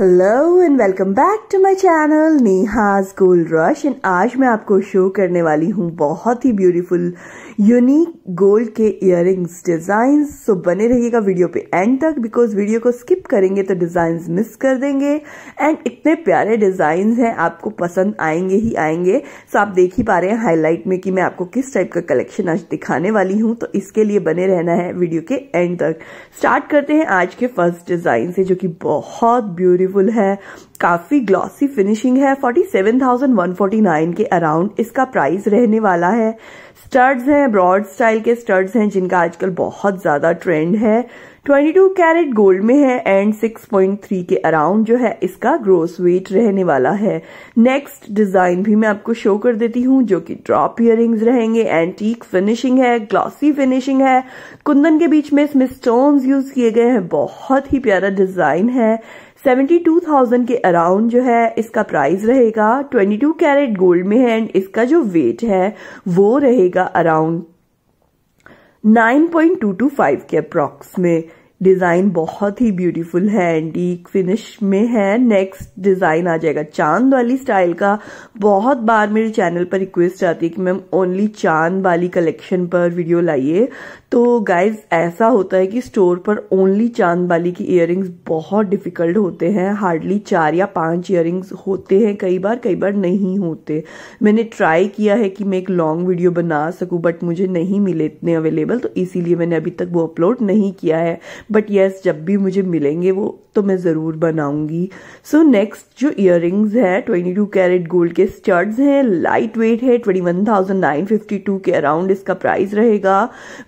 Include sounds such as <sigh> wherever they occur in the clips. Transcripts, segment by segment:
hello and welcome back to my channel Neha's gold rush and आज मैं आपको show करने वाली हूँ बहुत ही ब्यूटीफुल यूनिक गोल्ड के इयर डिज़ाइन सो बने रहिएगा वीडियो पे एंड तक बिकॉज वीडियो को स्किप करेंगे तो डिज़ाइन मिस कर देंगे एंड इतने प्यारे डिज़ाइन हैं आपको पसंद आएंगे ही आएंगे सो so आप देख ही पा रहे हैं हाईलाइट में कि मैं आपको किस टाइप का कलेक्शन आज दिखाने वाली हूँ तो इसके लिए बने रहना है वीडियो के एंड तक स्टार्ट करते हैं आज के फर्स्ट डिज़ाइन से जो कि बहुत ब्यूटी ब्यूटीफुल है काफ़ी ग्लॉसी फिनिशिंग है 47,149 के अराउंड इसका प्राइस रहने वाला है स्टड्स हैं ब्रॉड स्टाइल के स्टड्स हैं जिनका आजकल बहुत ज़्यादा ट्रेंड है 22 कैरेट गोल्ड में है एंड 6.3 के अराउंड जो है इसका ग्रोस वेट रहने वाला है नेक्स्ट डिज़ाइन भी मैं आपको शो कर देती हूँ जो कि ड्रॉप इयरिंग्स रहेंगे एंटीक फिनिशिंग है ग्लॉसी फिनिशिंग है कुंदन के बीच में इसमें स्टोन्स यूज किए गए हैं बहुत ही प्यारा डिज़ाइन है सेवेंटी टू थाउजेंड के अराउंड जो है इसका प्राइस रहेगा ट्वेंटी टू कैरेट गोल्ड में है एंड इसका जो वेट है वो रहेगा around nine two two five के अप्रोक्स में डिजाइन बहुत ही ब्यूटीफुल है एंटीक फिनिश में है नेक्स्ट डिजाइन आ जाएगा चांद वाली स्टाइल का बहुत बार मेरे चैनल पर रिक्वेस्ट आती है कि मैम ओनली चांद वाली कलेक्शन पर वीडियो लाइए तो गाइज ऐसा होता है कि स्टोर पर ओनली चांद वाली की इयर बहुत डिफिकल्ट होते हैं हार्डली चार या पांच इयर होते हैं कई बार कई बार नहीं होते मैंने ट्राई किया है कि मैं एक लॉन्ग वीडियो बना सकूं बट मुझे नहीं मिले इतने अवेलेबल तो इसीलिए मैंने अभी तक वो अपलोड नहीं किया है बट येस yes, जब भी मुझे मिलेंगे वो तो मैं ज़रूर बनाऊंगी सो so, नेक्स्ट जो इयर है ट्वेंटी टू कैरेट गोल्ड के स्टड्स हैं लाइट वेट है twenty one thousand nine fifty two के अराउंड इसका प्राइस रहेगा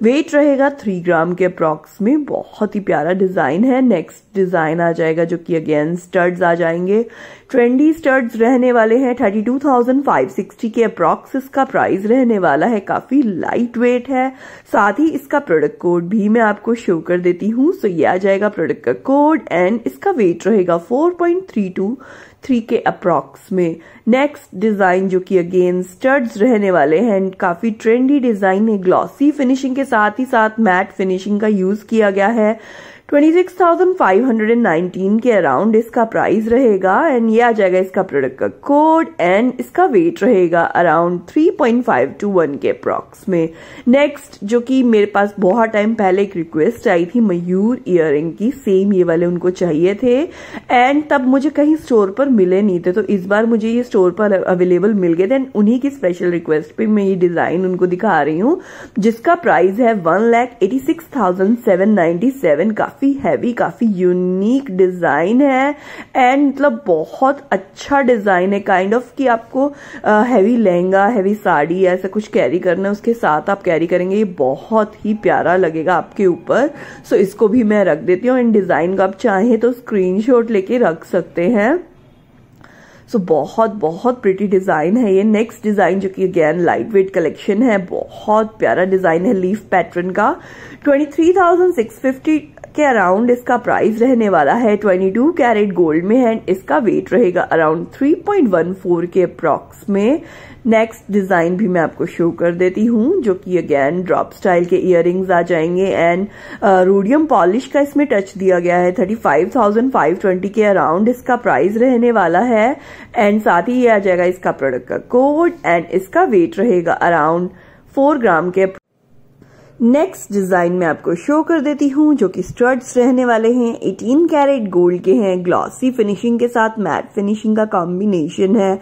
वेट रहेगा थ्री ग्राम के अप्रॉक्स में बहुत ही प्यारा डिज़ाइन है नेक्स्ट डिज़ाइन आ जाएगा जो कि अगेन स्टड्स आ जाएंगे ट्रेंडी स्टर्ड्स रहने वाले हैं 32,560 के अप्रॉक्स इसका प्राइस रहने वाला है काफी लाइट वेट है साथ ही इसका प्रोडक्ट कोड भी मैं आपको शो कर देती हूँ सो ये आ जाएगा प्रोडक्ट का कोड एंड इसका वेट रहेगा 4.32 थ्री के अप्रॉक्स में नेक्स्ट डिज़ाइन जो कि अगेन स्टर्ड्स रहने वाले हैं काफ़ी ट्रेंडी डिज़ाइन है ग्लॉसी फिनिशिंग के साथ ही साथ मैट फिनिशिंग का यूज़ किया गया है 26,519 के अराउंड इसका प्राइस रहेगा एंड ये आ जाएगा इसका प्रोडक्ट का कोड एंड इसका वेट रहेगा अराउंड 3.5 टू 1 के अप्रॉक्स में नेक्स्ट जो कि मेरे पास बहुत टाइम पहले एक रिक्वेस्ट आई थी मयूर इयर की सेम ये वाले उनको चाहिए थे एंड तब मुझे कहीं स्टोर पर मिले नहीं थे तो इस बार मुझे ये स्टोर पर अवेलेबल मिल गए थे एंड उन्हीं की स्पेशल रिक्वेस्ट पे मैं ये डिजाइन उनको दिखा रही हूँ जिसका प्राइस है one lakh eighty six thousand seven ninety seven का काफ़ी हैवी काफ़ी यूनिक डिज़ाइन है एंड मतलब बहुत अच्छा डिज़ाइन है काइंड kind ऑफ of कि आपको हैवी लहंगा हैवी साड़ी ऐसा कुछ कैरी करना है उसके साथ आप कैरी करेंगे ये बहुत ही प्यारा लगेगा आपके ऊपर सो so, इसको भी मैं रख देती हूँ एंड डिज़ाइन को आप चाहें तो स्क्रीन लेके रख सकते हैं सो so, बहुत बहुत प्रिटी डिज़ाइन है ये नेक्स्ट डिज़ाइन जो कि अगेन लाइट वेट कलेक्शन है बहुत प्यारा डिज़ाइन है लीफ पैटर्न का twenty three thousand six fifty के अराउंड इसका प्राइस रहने वाला है 22 कैरेट गोल्ड में एंड इसका वेट रहेगा अराउंड 3.14 के अप्रॉक्स में नेक्स्ट डिजाइन भी मैं आपको शो कर देती हूँ जो कि अगेन ड्रॉप स्टाइल के इयर आ जाएंगे एंड रोडियम पॉलिश का इसमें टच दिया गया है 35,520 के अराउंड इसका प्राइस रहने वाला है एंड साथ ही ये आ जाएगा इसका प्रोडक्ट का कोड एंड इसका वेट रहेगा अराउंड फोर ग्राम के नेक्स्ट डिजाइन में आपको शो कर देती हूँ जो कि स्ट्रट्स रहने वाले हैं 18 कैरेट गोल्ड के हैं ग्लॉसी फिनिशिंग के साथ मैट फिनिशिंग का कॉम्बिनेशन है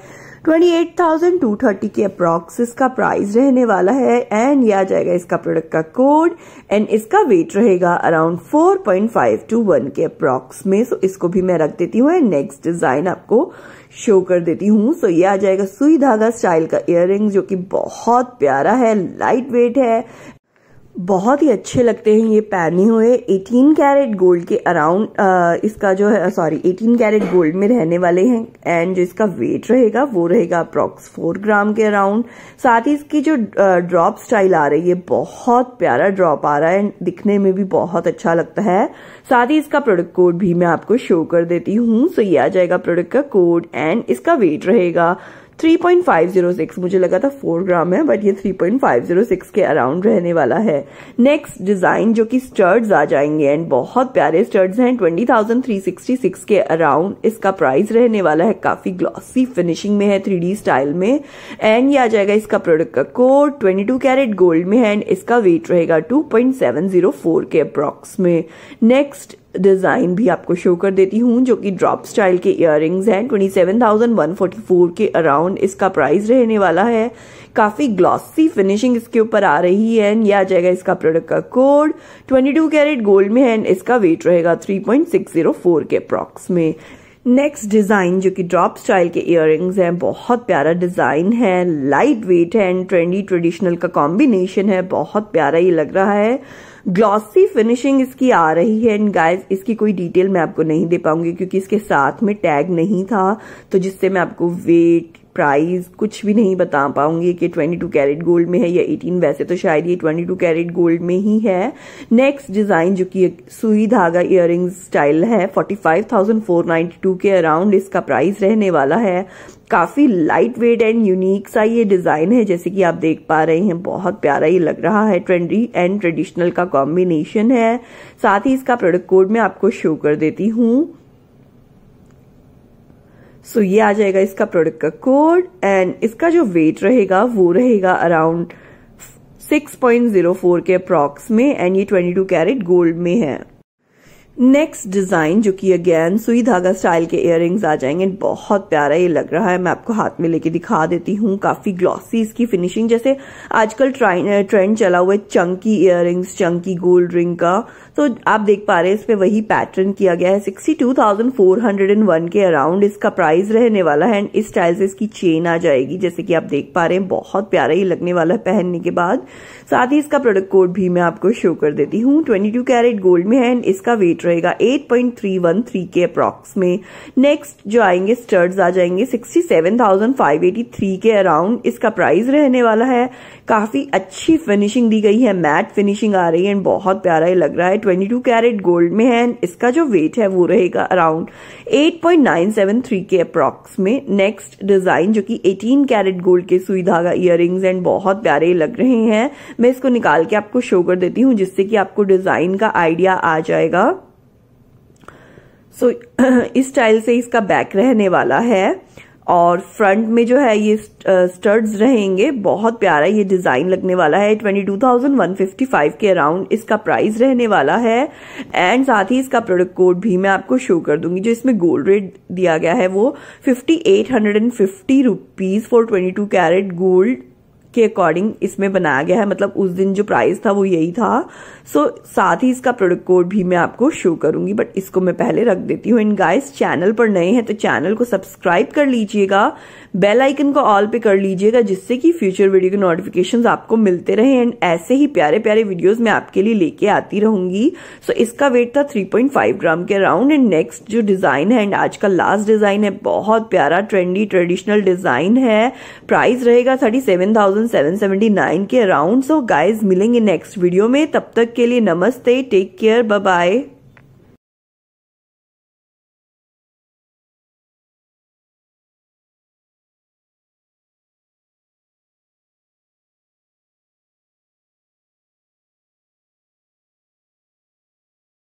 28,230 के अप्रॉक्स इसका प्राइस रहने वाला है एंड यह आ जाएगा इसका प्रोडक्ट का कोड एंड इसका वेट रहेगा अराउंड 4.5 टू वन के अप्रॉक्स में सो so इसको भी मैं रख देती हूँ एंड नेक्स्ट डिजाइन आपको शो कर देती हूँ सो so ये आ जाएगा सुई धागा स्टाइल का इयर जो कि बहुत प्यारा है लाइट वेट है बहुत ही अच्छे लगते हैं ये पहने हुए 18 कैरेट गोल्ड के अराउंड इसका जो है सॉरी 18 कैरेट गोल्ड में रहने वाले हैं एंड जो इसका वेट रहेगा वो रहेगा अप्रॉक्स 4 ग्राम के अराउंड साथ ही इसकी जो ड्रॉप स्टाइल आ रही है बहुत प्यारा ड्रॉप आ रहा है एंड दिखने में भी बहुत अच्छा लगता है साथ ही इसका प्रोडक्ट कोड भी मैं आपको शो कर देती हूँ सो ये आ जाएगा प्रोडक्ट का कोड एंड इसका वेट रहेगा 3.506 मुझे लगा था 4 ग्राम है बट ये 3.506 के अराउंड रहने वाला है नेक्स्ट डिजाइन जो कि स्टर्ड्स आ जाएंगे एंड बहुत प्यारे स्टर्ड्स हैं 20,366 के अराउंड इसका प्राइस रहने वाला है काफी ग्लॉसी फिनिशिंग में है थ्री स्टाइल में एंड ये आ जाएगा इसका प्रोडक्ट का कोर 22 कैरेट गोल्ड में है एंड इसका वेट रहेगा टू के अप्रॉक्स में नेक्स्ट डिज़ाइन भी आपको शो कर देती हूँ जो कि ड्रॉप स्टाइल के इयर हैं twenty seven thousand one forty four के अराउंड इसका प्राइस रहने वाला है काफ़ी ग्लॉसी फिनिशिंग इसके ऊपर आ रही है एंड ये आ जाएगा इसका प्रोडक्ट का कोड 22 कैरेट गोल्ड में है एंड इसका वेट रहेगा 3.604 के अप्रॉक्स में नेक्स्ट डिजाइन जो कि ड्रॉप स्टाइल के इयर हैं बहुत प्यारा डिजाइन है लाइट वेट है एंड ट्रेंडी ट्रेडिशनल का कॉम्बिनेशन है बहुत प्यारा ये लग रहा है ग्लॉसी फिनिशिंग इसकी आ रही है एंड गाइज इसकी कोई डिटेल मैं आपको नहीं दे पाऊंगी क्योंकि इसके साथ में टैग नहीं था तो जिससे मैं आपको वेट प्राइस कुछ भी नहीं बता पाऊंगी कि 22 कैरेट गोल्ड में है या 18 वैसे तो शायद ये 22 कैरेट गोल्ड में ही है नेक्स्ट डिजाइन जो कि सुई धागा इयर स्टाइल है 45,492 के अराउंड इसका प्राइस रहने वाला है काफी लाइट वेट एंड यूनिक सा ये डिजाइन है जैसे कि आप देख पा रहे हैं बहुत प्यारा ये लग रहा है ट्रेंडी एंड ट्रेडिशनल का कॉम्बिनेशन है साथ ही इसका प्रोडक्ट कोड मैं आपको शो कर देती हूँ सो so, ये आ जाएगा इसका प्रोडक्ट का कोड एंड इसका जो वेट रहेगा वो रहेगा अराउंड 6.04 के अप्रॉक्स में एंड ये 22 कैरेट गोल्ड में है नेक्स्ट डिजाइन जो कि अगेन सुई धागा स्टाइल के इयर आ जाएंगे बहुत प्यारा ये लग रहा है मैं आपको हाथ में लेके दिखा देती हूँ काफी ग्लॉसी इसकी फिनिशिंग जैसे आजकल ट्रेंड चला हुआ है chunky ear chunky gold ring का तो आप देख पा रहे हैं इसमें वही पैटर्न किया गया है sixty two thousand four hundred and one के अराउंड इसका प्राइस रहने वाला है एंड इस स्टाइल से इसकी चेन आ जाएगी जैसे कि आप देख पा रहे हैं बहुत प्यारा ये लगने वाला है पहनने के बाद साथ ही इसका प्रोडक्ट कोड भी मैं आपको शो कर देती हूँ ट्वेंटी टू कैरेट गोल्ड में है एंड इसका वेट रहेगा 8.313 के अप्रॉक्स में नेक्स्ट जो आएंगे स्टर्ड्स आ जाएंगे 67,583 के अराउंड इसका प्राइस रहने वाला है काफी अच्छी फिनिशिंग दी गई है मैट फिनिशिंग आ रही है एंड बहुत प्यारा ये लग रहा है 22 कैरेट गोल्ड में है एंड इसका जो वेट है वो रहेगा अराउंड 8.973 के अप्रॉक्स में नेक्स्ट डिजाइन जो कि 18 कैरेट गोल्ड के सुई धागा इयर एंड बहुत प्यारे लग रहे हैं मैं इसको निकाल के आपको शो कर देती हूँ जिससे कि आपको डिजाइन का आइडिया आ जाएगा सो <clears throat> इस स्टाइल से इसका बैक रहने वाला है और फ्रंट में जो है ये स्टड्स रहेंगे बहुत प्यारा ये डिज़ाइन लगने वाला है 22,155 के अराउंड इसका प्राइस रहने वाला है एंड साथ ही इसका प्रोडक्ट कोड भी मैं आपको शो कर दूंगी जो इसमें गोल्ड रेट दिया गया है वो 5850 eight hundred and fifty rupees for twenty two carat gold के अकॉर्डिंग इसमें बनाया गया है मतलब उस दिन जो प्राइस था वो यही था सो so, साथ ही इसका प्रोडक्ट कोड भी मैं आपको शो करूंगी बट इसको मैं पहले रख देती हूँ इन गाइस चैनल पर नए हैं तो चैनल को सब्सक्राइब कर लीजिएगा बेल आइकन को ऑल पे कर लीजिएगा जिससे कि फ्यूचर वीडियो के नोटिफिकेशन आपको मिलते रहे एंड ऐसे ही प्यारे प्यारे वीडियोज मैं आपके लिए लेके आती रहूंगी सो so, इसका वेट था थ्री ग्राम के अराउंड एंड नेक्स्ट जो डिजाइन है एंड आज का लास्ट डिजाइन है बहुत प्यारा ट्रेंडी ट्रेडिशनल डिजाइन है प्राइस रहेगा थर्टी सेवन थाउजेंड 1779 के अराउंड सो गाइज मिलेंगे नेक्स्ट वीडियो में तब तक के लिए नमस्ते टेक केयर बाय